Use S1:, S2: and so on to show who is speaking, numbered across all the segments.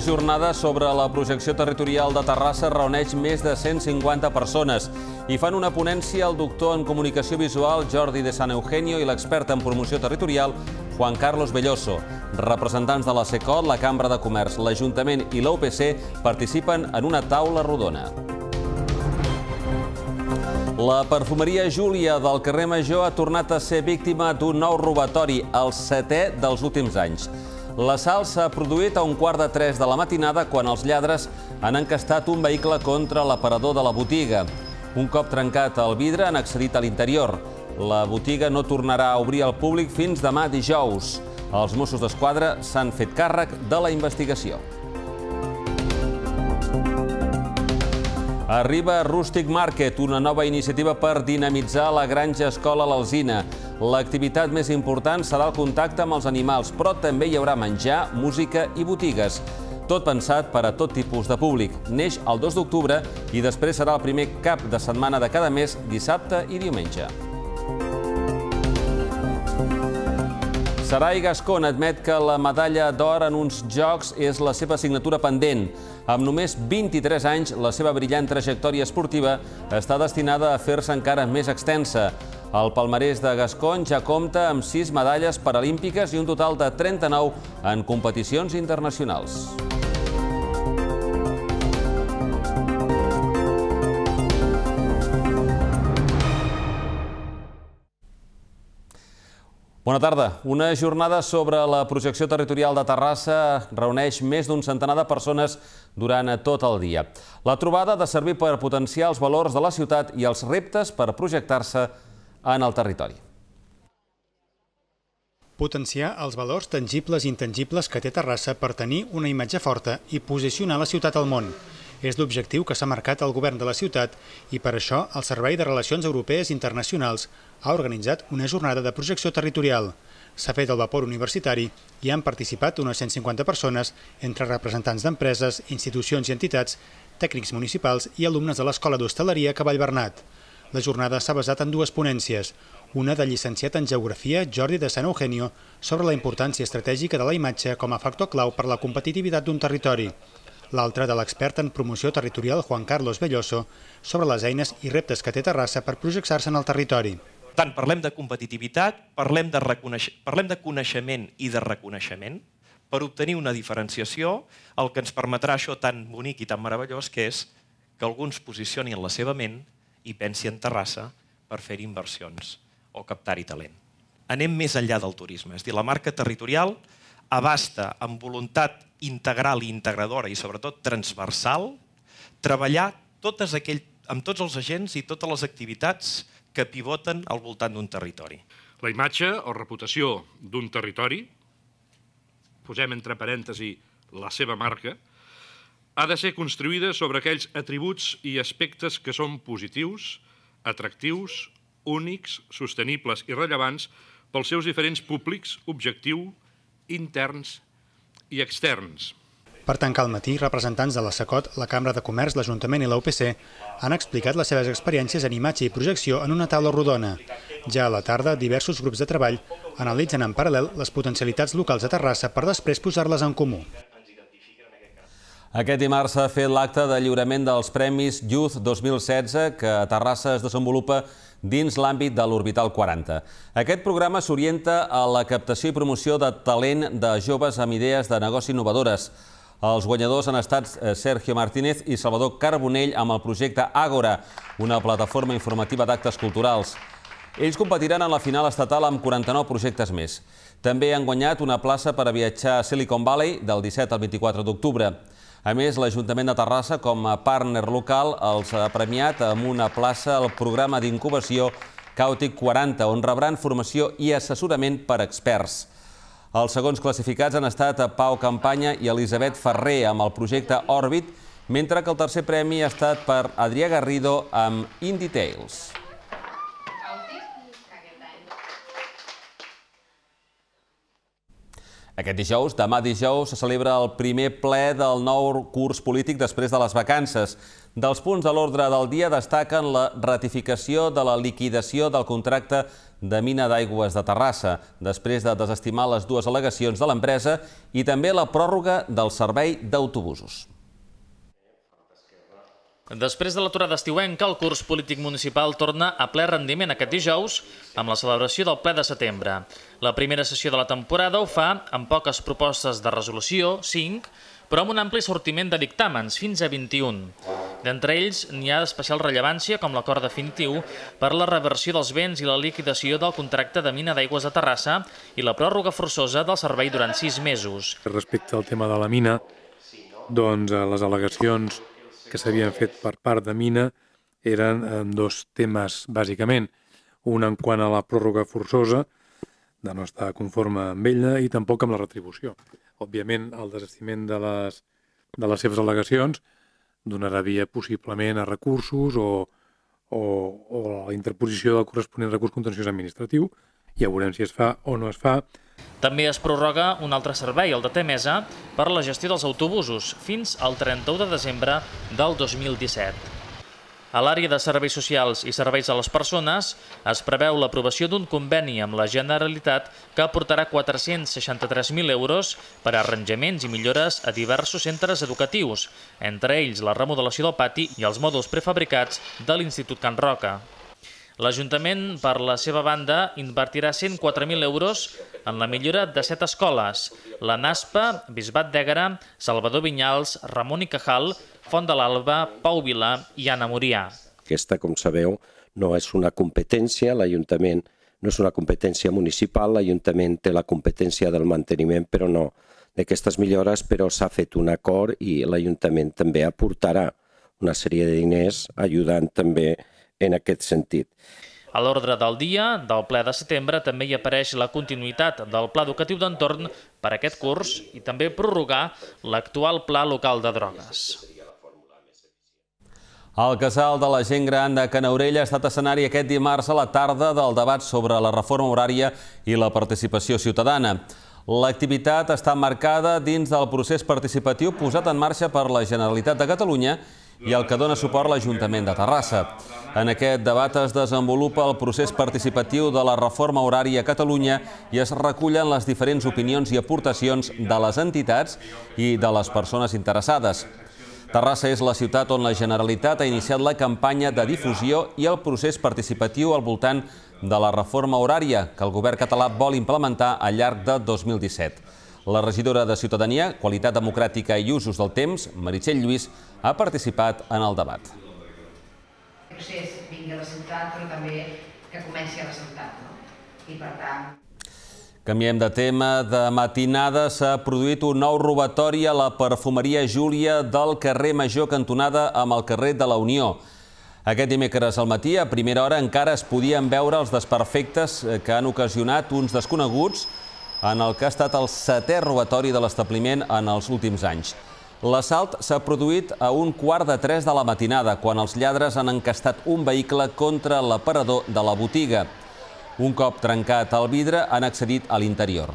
S1: jornada sobre la projecció territorial de Terrassa reuneix més de 150 persones i fan una ponència el doctor en comunicació visual Jordi de San Eugenio i l'expert en promoció territorial Juan Carlos Belloso. Representants de la SECOT, la Cambra de Comerç, l'Ajuntament i l'OPC participen en una taula rodona. La perfumeria Júlia del carrer Major ha tornat a ser víctima d'un nou robatori, el setè dels últims anys. La sal s'ha produït a un quart de tres de la matinada quan els lladres han encastat un vehicle contra l'aparador de la botiga. Un cop trencat el vidre han accedit a l'interior. La botiga no tornarà a obrir al públic fins demà dijous. Els Mossos d'Esquadra s'han fet càrrec de la investigació. Arriba Rustic Market, una nova iniciativa per dinamitzar la granja escola a l'Alzina. L'activitat més important serà el contacte amb els animals, però també hi haurà menjar, música i botigues. Tot pensat per a tot tipus de públic. Neix el 2 d'octubre i després serà el primer cap de setmana de cada mes, dissabte i diumenge. Sarai Gascon admet que la medalla d'or en uns jocs és la seva signatura pendent. Amb només 23 anys, la seva brillant trajectòria esportiva està destinada a fer-se encara més extensa. El palmarès de Gascon ja compta amb 6 medalles paralímpiques i un total de 39 en competicions internacionals. Bona tarda. Una jornada sobre la projecció territorial de Terrassa reuneix més d'un centenar de persones durant tot el dia. La trobada ha de servir per potenciar els valors de la ciutat i els reptes per projectar-se en el territori.
S2: Potenciar els valors tangibles i intangibles que té Terrassa per tenir una imatge forta i posicionar la ciutat al món és l'objectiu que s'ha marcat el govern de la ciutat i per això el Servei de Relacions Europees Internacionals ha organitzat una jornada de projecció territorial. S'ha fet el vapor universitari i han participat unes 150 persones entre representants d'empreses, institucions i entitats, tècnics municipals i alumnes de l'Escola d'Hostaleria Cavall Bernat. La jornada s'ha basat en dues ponències, una de llicenciat en Geografia Jordi de Sant Eugenio sobre la importància estratègica de la imatge com a factor clau per la competitivitat d'un territori l'altre de l'expert en promoció territorial Juan Carlos Belloso sobre les eines i reptes que té Terrassa per projectar-se en el territori.
S3: tant, parlem de competitivitat, parlem de, reconeix... parlem de coneixement i de reconeixement per obtenir una diferenciació, el que ens permetrà això tan bonic i tan meravellós que és que alguns posicionin la seva ment i pensi en Terrassa per fer inversions o captar-hi talent. Anem més enllà del turisme, és dir, la marca territorial abasta amb voluntat integral i integradora i sobretot transversal treballar totes aquell, amb tots els agents i totes les activitats que pivoten al voltant d'un territori. La imatge o
S2: reputació d'un territori, posem entre parèntesi la seva marca, ha de ser construïda sobre aquells atributs i aspectes que són positius, atractius, únics, sostenibles i rellevants pels seus diferents públics, objectiu, objectiu, interns i externs. Per tancar el matí, representants de la SACOT, la Cambra de Comerç, l'Ajuntament i la UPC han explicat les seves experiències en imatge i projecció en una taula rodona. Ja a la tarda, diversos grups de treball analitzen en paral·lel les potencialitats locals de Terrassa per després posar-les en comú.
S1: Aquest dimarts s'ha fet l'acte de lliurament dels Premis Youth 2016 que a Terrassa es desenvolupa dins l'àmbit de l'Orbital 40. Aquest programa s'orienta a la captació i promoció de talent de joves amb idees de negoci innovadores. Els guanyadors han estat eh, Sergio Martínez i Salvador Carbonell amb el projecte Ágora, una plataforma informativa d'actes culturals. Ells competiran en la final estatal amb 49 projectes més. També han guanyat una plaça per a viatjar a Silicon Valley del 17 al 24 d'octubre. A més, l'Ajuntament de Terrassa, com a partner local, els ha premiat amb una plaça al programa d'incubació Càutic 40, on rebran formació i assessorament per experts. Els segons classificats han estat Pau Campanya i Elisabet Ferrer amb el projecte Òrbit, mentre que el tercer premi ha estat per Adrià Garrido amb Indie Tales. Aquest dijous, demà dijous, se celebra el primer ple del nou curs polític després de les vacances. Dels punts de l'ordre del dia destaquen la ratificació de la liquidació del contracte de mina d'aigües de Terrassa, després de desestimar les dues al·legacions de l'empresa i també la pròrroga del servei d'autobusos.
S4: Després de l'aturada estiuenca, el curs polític municipal torna a ple rendiment aquest dijous amb la celebració del ple de setembre. La primera sessió de la temporada ho fa amb poques propostes de resolució, 5, però amb un ampli sortiment de dictàmens, fins a 21. D'entre ells n'hi ha d'especial rellevància com l'acord definitiu per la reversió dels béns i la liquidació del contracte de mina d'aigües de Terrassa i la pròrroga forçosa del servei durant sis mesos.
S2: Respecte al tema de la mina, doncs eh, les al·legacions que s'havien fet per part de Mina eren eh, dos temes, bàsicament. Un en quant a la pròrroga forçosa, de no estar conforme amb ella, i tampoc amb la retribució. Òbviament, el desestiment de les, de les seves al·legacions donarà via possiblement a recursos o, o, o a la interposició del corresponent recurs contenciós administratiu. Ja veurem si es fa o no es fa.
S4: També es prorroga un altre servei, el de Temesa, per per la gestió dels autobusos fins al 31 de desembre del 2017. A l'àrea de serveis socials i serveis a les persones es preveu l'aprovació d'un conveni amb la Generalitat que aportarà 463.000 euros per a arranjaments i millores a diversos centres educatius, entre ells la remodelació del pati i els mòduls prefabricats de l'Institut Can Roca. L'Ajuntament, per la seva banda, invertirà 104.000 euros en la millora de set escoles, la NASPA, Bisbat d'Ègara, Salvador Vinyals, Ramon i Cajal, Font de l'Alba, Pau Vila i Anna Morià.
S3: Aquesta, com sabeu, no és una competència, l'Ajuntament no és una competència municipal, l'Ajuntament té la competència del manteniment, però no d'aquestes millores, però s'ha fet un acord i l'Ajuntament també aportarà una sèrie de diners ajudant també en aquest sentit.
S4: A l'ordre del dia del ple de setembre també hi apareix la continuïtat del pla educatiu d'entorn per aquest curs i també prorrogar l'actual pla local de drogues.
S1: El casal de la gent gran de Canaurella ha estat escenari aquest dimarts a la tarda del debat sobre la reforma horària i la participació ciutadana. L'activitat està marcada dins del procés participatiu posat en marxa per la Generalitat de Catalunya i i el que dona suport l'Ajuntament de Terrassa. En aquest debat es desenvolupa el procés participatiu de la reforma horària a Catalunya i es recullen les diferents opinions i aportacions de les entitats i de les persones interessades. Terrassa és la ciutat on la Generalitat ha iniciat la campanya de difusió i el procés participatiu al voltant de la reforma horària que el govern català vol implementar al llarg de 2017. La regidora de Ciutadania, Qualitat Democràtica i Usos del Temps, Meritxell Lluís, ha participat en el debat. El
S4: procés vingui a la ciutat, però també que comenci a la ciutat. No? I per tant,
S1: Canviem de tema. De matinada s'ha produït un nou robatori a la perfumeria Júlia del carrer Major cantonada amb el carrer de la Unió. Aquest dimecres al matí, a primera hora, encara es podien veure els desperfectes que han ocasionat uns desconeguts en el que ha estat el setè robatori de l'establiment en els últims anys. L'assalt s'ha produït a un quart de tres de la matinada, quan els lladres han encastat un vehicle contra l'aparador de la botiga. Un cop trencat el vidre, han accedit a l'interior.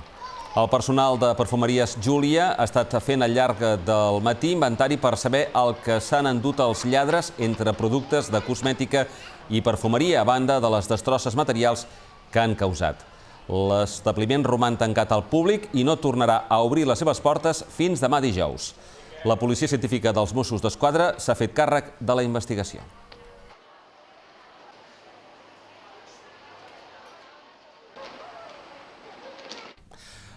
S1: El personal de perfumeries Júlia ha estat fent al llarg del matí inventari per saber el que s'han endut els lladres entre productes de cosmètica i perfumeria, a banda de les destrosses materials que han causat. L'establiment roman tancat al públic i no tornarà a obrir les seves portes fins demà dijous. La Policia Científica dels Mossos d'Esquadra s'ha fet càrrec de la investigació.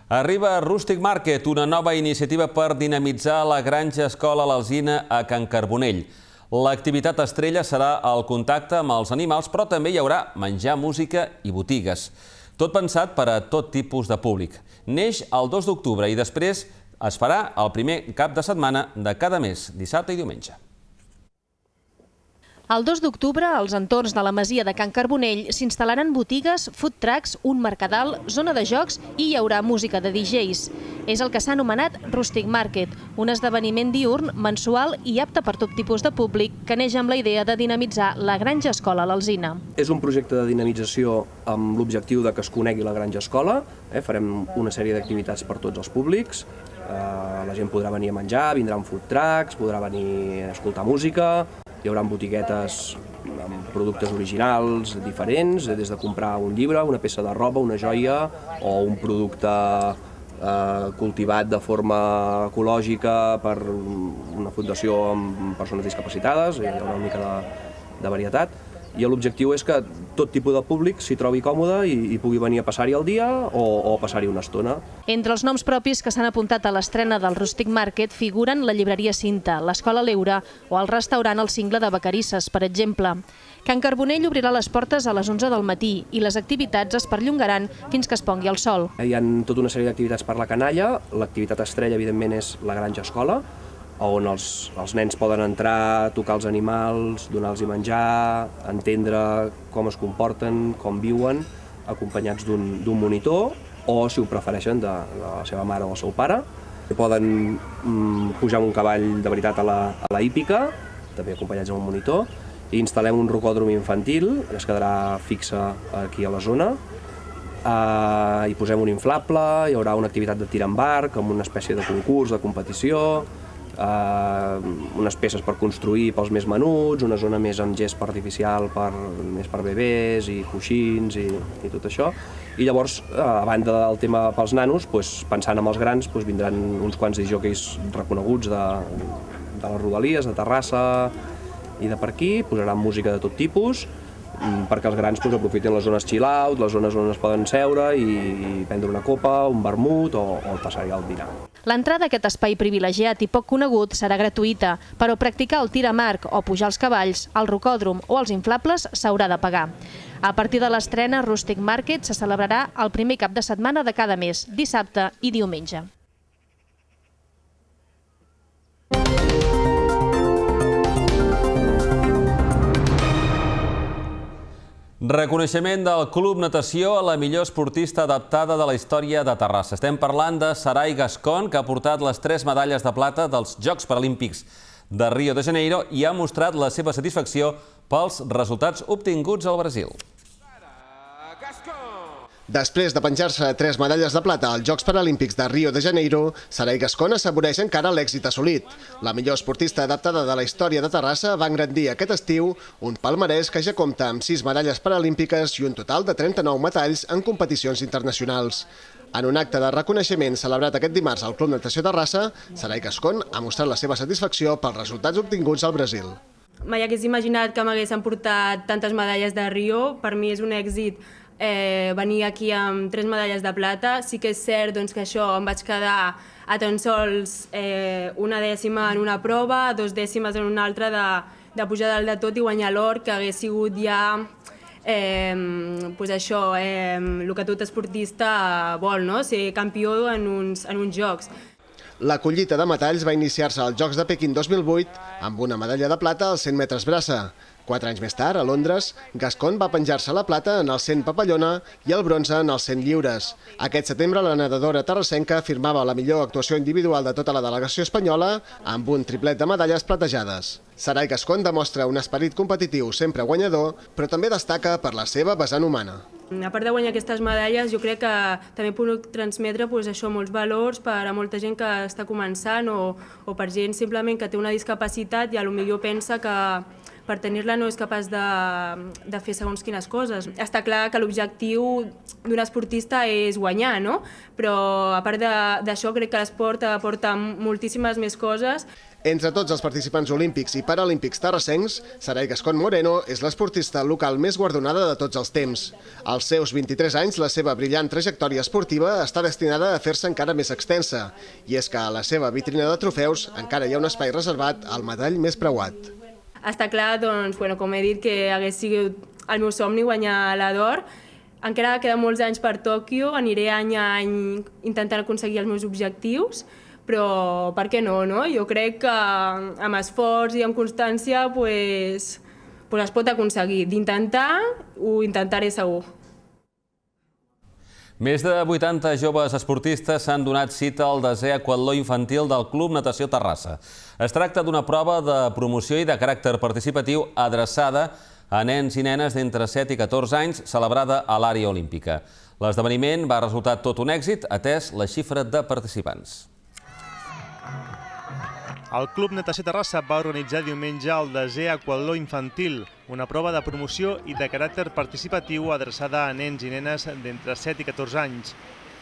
S1: Arriba Rústic Rustic Market, una nova iniciativa per dinamitzar la granja escola a l'Alzina a Can Carbonell. L'activitat estrella serà el contacte amb els animals, però també hi haurà menjar, música i botigues. Tot pensat per a tot tipus de públic. Neix el 2 d'octubre i després es farà el primer cap de setmana de cada mes, dissabte i diumenge.
S5: El 2 d'octubre, als entorns de la masia de Can Carbonell s'instal·laran botigues, food trucks, un mercadal, zona de jocs i hi haurà música de DJs és el que s'ha anomenat Rustic Market, un esdeveniment diurn, mensual i apte per tot tipus de públic que neix amb la idea de dinamitzar la granja escola a l'Alzina.
S3: És un projecte de dinamització amb l'objectiu de que es conegui la granja escola, eh? farem una sèrie d'activitats per tots els públics, eh, la gent podrà venir a menjar, vindrà amb food trucks, podrà venir a escoltar música, hi haurà botiguetes amb productes originals, diferents, eh? des de comprar un llibre, una peça de roba, una joia o un producte eh, cultivat de forma ecològica per una fundació amb persones discapacitades, hi ha una mica de, de varietat, i l'objectiu és que tot tipus de públic s'hi trobi còmode i, i pugui venir a passar-hi el dia o, o a passar-hi una estona.
S5: Entre els noms propis que s'han apuntat a l'estrena del Rustic Market figuren la llibreria Cinta, l'Escola Leura o el restaurant El Cingle de Vacarisses, per exemple. Can Carbonell obrirà les portes a les 11 del matí i les activitats es perllongaran fins que es pongui el sol.
S3: Hi ha tota una sèrie d'activitats per la canalla, l'activitat estrella evidentment és la granja escola, on els, els nens poden entrar, tocar els animals, donar-los menjar, entendre com es comporten, com viuen, acompanyats d'un monitor o, si ho prefereixen, de, de la seva mare o el seu pare. Poden mm, pujar amb un cavall de veritat a la, a la hípica, també acompanyats amb un monitor, i instal·lem un rocòdrom infantil, que es quedarà fixa aquí a la zona, Uh, hi posem un inflable, hi haurà una activitat de tir amb arc, amb una espècie de concurs, de competició, eh, unes peces per construir pels més menuts, una zona més amb gest artificial per, més per bebès i coixins i, i tot això. I llavors, eh, a banda del tema pels nanos, doncs, pensant en els grans, doncs, vindran uns quants disjockeys reconeguts de, de les Rodalies, de Terrassa i de per aquí, posaran música de tot tipus, mm, perquè els grans doncs, aprofiten les zones chill out, les zones on es poden seure i, i prendre una copa, un vermut o, o passar-hi al dinar.
S5: L'entrada a aquest espai privilegiat i poc conegut serà gratuïta, però practicar el tir a marc o pujar els cavalls, el rocòdrom o els inflables s'haurà de pagar. A partir de l'estrena, Rustic Market se celebrarà el primer cap de setmana de cada mes, dissabte i diumenge.
S1: Reconeixement del Club Natació a la millor esportista adaptada de la història de Terrassa. Estem parlant de Sarai Gascon, que ha portat les tres medalles de plata dels Jocs Paralímpics de Rio de Janeiro i ha mostrat la seva satisfacció pels resultats obtinguts al Brasil.
S6: Després de penjar-se tres medalles de plata als Jocs Paralímpics de Rio de Janeiro, Sarai Gascon assaboreix encara l'èxit assolit. La millor esportista adaptada de la història de Terrassa va engrandir aquest estiu un palmarès que ja compta amb sis medalles paralímpiques i un total de 39 metalls en competicions internacionals. En un acte de reconeixement celebrat aquest dimarts al Club Natació Terrassa, Sarai Gascon ha mostrat la seva satisfacció pels resultats obtinguts al Brasil
S7: mai hagués imaginat que m'hagués emportat tantes medalles de Rio. Per mi és un èxit eh, venir aquí amb tres medalles de plata. Sí que és cert doncs, que això em vaig quedar a tan sols eh, una dècima en una prova, dos dècimes en una altra de, de pujar dalt de tot i guanyar l'or, que hagués sigut ja eh, pues això, eh, el que tot esportista vol, no? ser campió en uns, en uns jocs.
S6: La collita de metalls va iniciar-se als Jocs de Pequín 2008 amb una medalla de plata als 100 metres braça. Quatre anys més tard, a Londres, Gascon va penjar-se la plata en el 100 papallona i el bronze en el 100 lliures. Aquest setembre, la nedadora Tarrasenca firmava la millor actuació individual de tota la delegació espanyola amb un triplet de medalles platejades. Sarai Gascon demostra un esperit competitiu sempre guanyador, però també destaca per la seva vessant humana.
S7: A part de guanyar aquestes medalles, jo crec que també puc transmetre doncs, això, molts valors per a molta gent que està començant o, o per gent simplement que té una discapacitat i a lo millor pensa que, per tenir-la no és capaç de, de fer segons quines coses. Està clar que l'objectiu d'un esportista és guanyar, no? però a part d'això crec que l'esport aporta moltíssimes més coses.
S6: Entre tots els participants olímpics i paralímpics terrassencs, Sarai Gascon Moreno és l'esportista local més guardonada de tots els temps. Als seus 23 anys, la seva brillant trajectòria esportiva està destinada a fer-se encara més extensa, i és que a la seva vitrina de trofeus encara hi ha un espai reservat al medall més preuat
S7: està clar, doncs, bueno, com he dit, que hagués sigut el meu somni guanyar la d'or. Encara queda molts anys per Tòquio, aniré any a any intentant aconseguir els meus objectius, però per què no, no? Jo crec que amb esforç i amb constància pues, pues es pot aconseguir. D'intentar, ho intentaré segur.
S1: Més de 80 joves esportistes s'han donat cita al desè aquatló infantil del Club Natació Terrassa. Es tracta d'una prova de promoció i de caràcter participatiu adreçada a nens i nenes d'entre 7 i 14 anys, celebrada a l'àrea olímpica. L'esdeveniment va resultar tot un èxit, atès la xifra de participants.
S8: El Club Natació Terrassa va organitzar diumenge el desè Aqualó Infantil, una prova de promoció i de caràcter participatiu adreçada a nens i nenes d'entre 7 i 14 anys.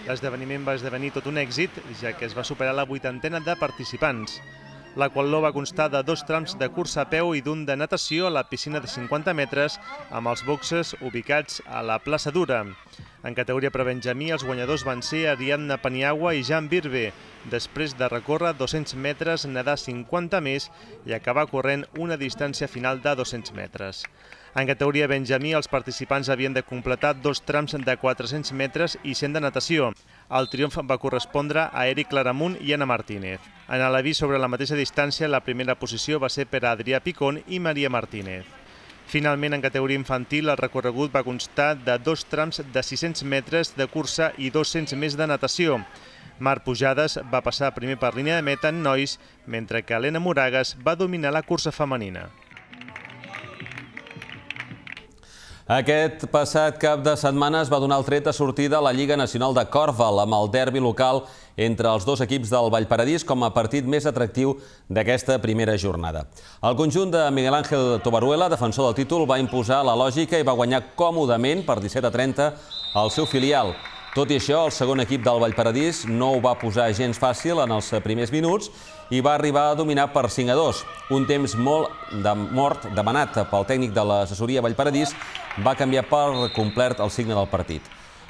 S8: L'esdeveniment va esdevenir tot un èxit, ja que es va superar la vuitantena de participants la qual va constar de dos trams de cursa a peu i d'un de natació a la piscina de 50 metres amb els boxes ubicats a la plaça Dura. En categoria per Benjamí, els guanyadors van ser Ariadna Paniagua i Jan Birbe, després de recórrer 200 metres, nedar 50 més i acabar corrent una distància final de 200 metres. En categoria Benjamí, els participants havien de completar dos trams de 400 metres i 100 de natació. El triomf va correspondre a Eric Claramunt i Anna Martínez. En l'avi sobre la mateixa distància, la primera posició va ser per Adrià Picón i Maria Martínez. Finalment, en categoria infantil, el recorregut va constar de dos trams de 600 metres de cursa i 200 més de natació. Marc Pujades va passar primer per línia de meta en nois, mentre que Helena Moragas va dominar la cursa femenina.
S1: Aquest passat cap de setmana es va donar el tret de sortida a la Lliga Nacional de Corval amb el derbi local entre els dos equips del Vallparadís com a partit més atractiu d'aquesta primera jornada. El conjunt de Miguel Ángel Tobaruela, defensor del títol, va imposar la lògica i va guanyar còmodament per 17 a 30 al seu filial. Tot i això, el segon equip del Vallparadís no ho va posar gens fàcil en els primers minuts i va arribar a dominar per 5 a 2. Un temps molt de mort demanat pel tècnic de l'assessoria Vallparadís va canviar per complert el signe del partit.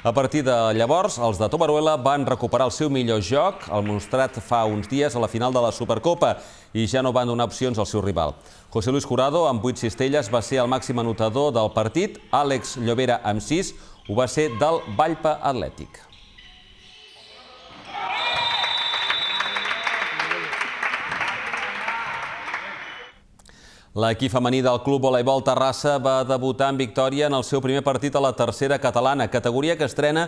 S1: A partir de llavors, els de Tomaruela van recuperar el seu millor joc, el mostrat fa uns dies a la final de la Supercopa, i ja no van donar opcions al seu rival. José Luis Curado, amb 8 cistelles, va ser el màxim anotador del partit, Àlex Llobera amb 6, ho va ser del Vallpa Atlètic. L'equip femení del Club Voleibol Terrassa va debutar amb victòria en el seu primer partit a la tercera catalana, categoria que estrena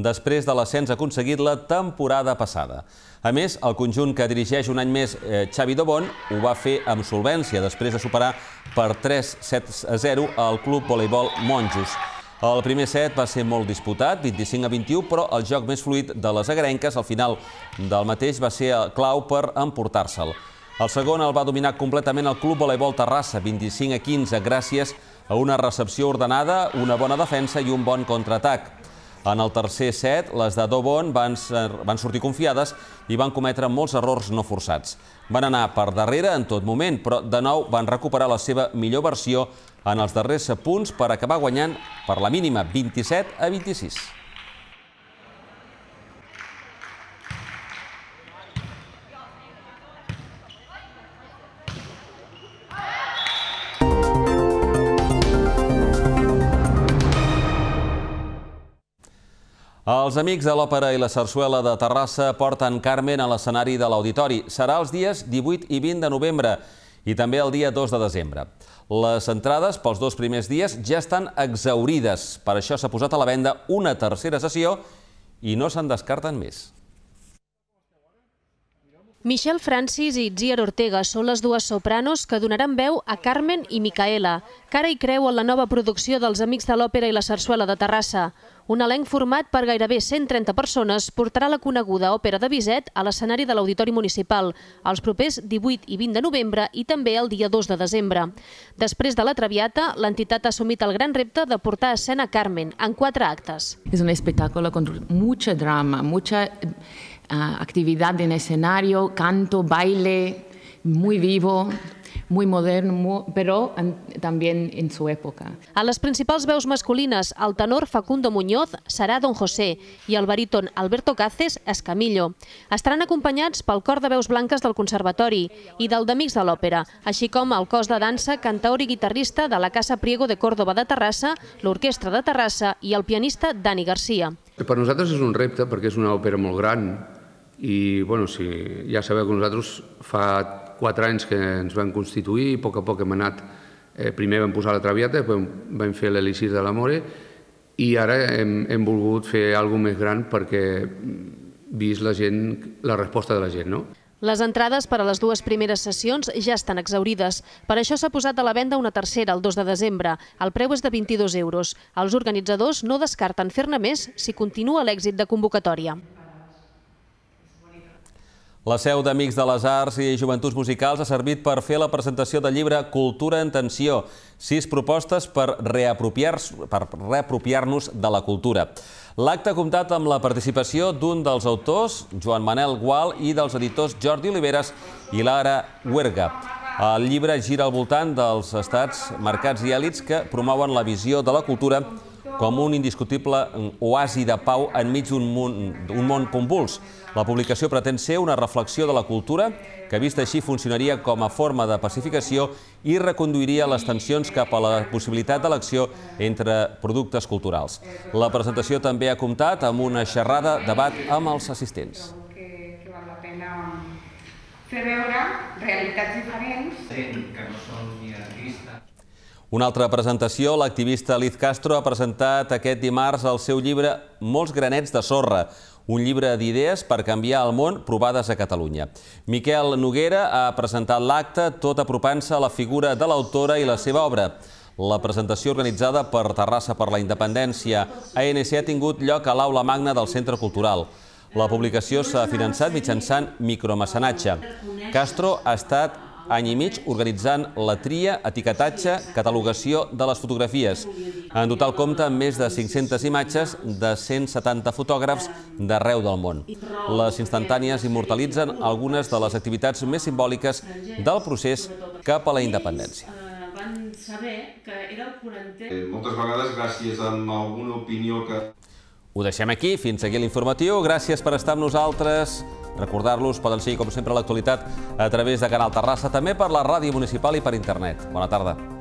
S1: després de l'ascens aconseguit la temporada passada. A més, el conjunt que dirigeix un any més eh, Xavi Dobon ho va fer amb solvència després de superar per 3-7-0 al Club Voleibol Monjos. El primer set va ser molt disputat, 25 a 21, però el joc més fluid de les agrenques al final del mateix va ser clau per emportar-se'l. El segon el va dominar completament el Club Voleibol Terrassa, 25 a 15, gràcies a una recepció ordenada, una bona defensa i un bon contraatac. En el tercer set, les de Dobon van, van sortir confiades i van cometre molts errors no forçats. Van anar per darrere en tot moment, però de nou van recuperar la seva millor versió en els darrers punts per acabar guanyant per la mínima 27 a 26. Els amics de l'Òpera i la Sarsuela de Terrassa porten Carmen a l'escenari de l'Auditori. Serà els dies 18 i 20 de novembre i també el dia 2 de desembre. Les entrades pels dos primers dies ja estan exaurides. Per això s'ha posat a la venda una tercera sessió i no se'n descarten més.
S5: Michelle Francis i Itziar Ortega són les dues sopranos que donaran veu a Carmen i Micaela, cara i creu en la nova producció dels Amics de l'Òpera i la Sarsuela de Terrassa, un elenc format per gairebé 130 persones portarà la coneguda òpera de Bizet a l'escenari de l'Auditori Municipal els propers 18 i 20 de novembre i també el dia 2 de desembre. Després de la Traviata, l'entitat ha assumit el gran repte de portar a escena Carmen en quatre actes. És un espectacle amb mucha drama, mucha eh, activitat en escenari, canto, baile, molt vivo, muy moderno, muy, pero en, también en su época. A les principals veus masculines, el tenor Facundo Muñoz serà Don José i el baríton Alberto Cáces Escamillo. Estaran acompanyats pel cor de veus blanques del Conservatori i del d'Amics de l'Òpera, així com el cos de dansa, cantaor i guitarrista de la Casa Priego de Córdoba de Terrassa, l'Orquestra de Terrassa i el pianista Dani Garcia.
S2: Per nosaltres és un repte perquè és una òpera molt gran i bueno, si ja sabeu que nosaltres fa quatre anys que ens vam constituir i a poc a poc hem anat... Eh, primer vam posar la Traviata, després vam fer l'Elixir de l'Amore i ara hem, volgut fer alguna més gran perquè vist la gent, la resposta de la gent, no?
S5: Les entrades per a les dues primeres sessions ja estan exaurides. Per això s'ha posat a la venda una tercera el 2 de desembre. El preu és de 22 euros. Els organitzadors no descarten fer-ne més si continua l'èxit de convocatòria.
S1: La seu d'Amics de les Arts i Joventuts Musicals ha servit per fer la presentació del llibre Cultura en tensió, sis propostes per reapropiar-nos de la cultura. L'acte ha comptat amb la participació d'un dels autors, Joan Manel Gual, i dels editors Jordi Oliveres i Lara Huerga. El llibre gira al voltant dels estats, mercats i èlits que promouen la visió de la cultura com un indiscutible oasi de pau enmig d'un un món convuls. La publicació pretén ser una reflexió de la cultura que, vista així, funcionaria com a forma de pacificació i reconduiria les tensions cap a la possibilitat d'elecció entre productes culturals. La presentació també ha comptat amb una xerrada debat amb els assistents. Que,
S7: que val la pena fer veure realitats diferents.
S3: que no són ni artistes.
S1: Una altra presentació, l'activista Liz Castro ha presentat aquest dimarts el seu llibre Molts granets de sorra, un llibre d'idees per canviar el món provades a Catalunya. Miquel Noguera ha presentat l'acte tot apropant-se a la figura de l'autora i la seva obra. La presentació organitzada per Terrassa per la Independència ANC ha tingut lloc a l'aula magna del Centre Cultural. La publicació s'ha finançat mitjançant micromecenatge. Castro ha estat any i mig organitzant la tria, etiquetatge, catalogació de les fotografies. En total compta amb més de 500 imatges de 170 fotògrafs d'arreu del món. Les instantànies immortalitzen algunes de les activitats més simbòliques del procés cap a la independència
S7: eh, van saber que era el 40 eh,
S2: moltes vegades gràcies a alguna opinió que
S1: ho deixem aquí, fins aquí l'informatiu. Gràcies per estar amb nosaltres. Recordar-los, poden seguir, com sempre, l'actualitat a través de Canal Terrassa, també per la ràdio municipal i per internet. Bona tarda.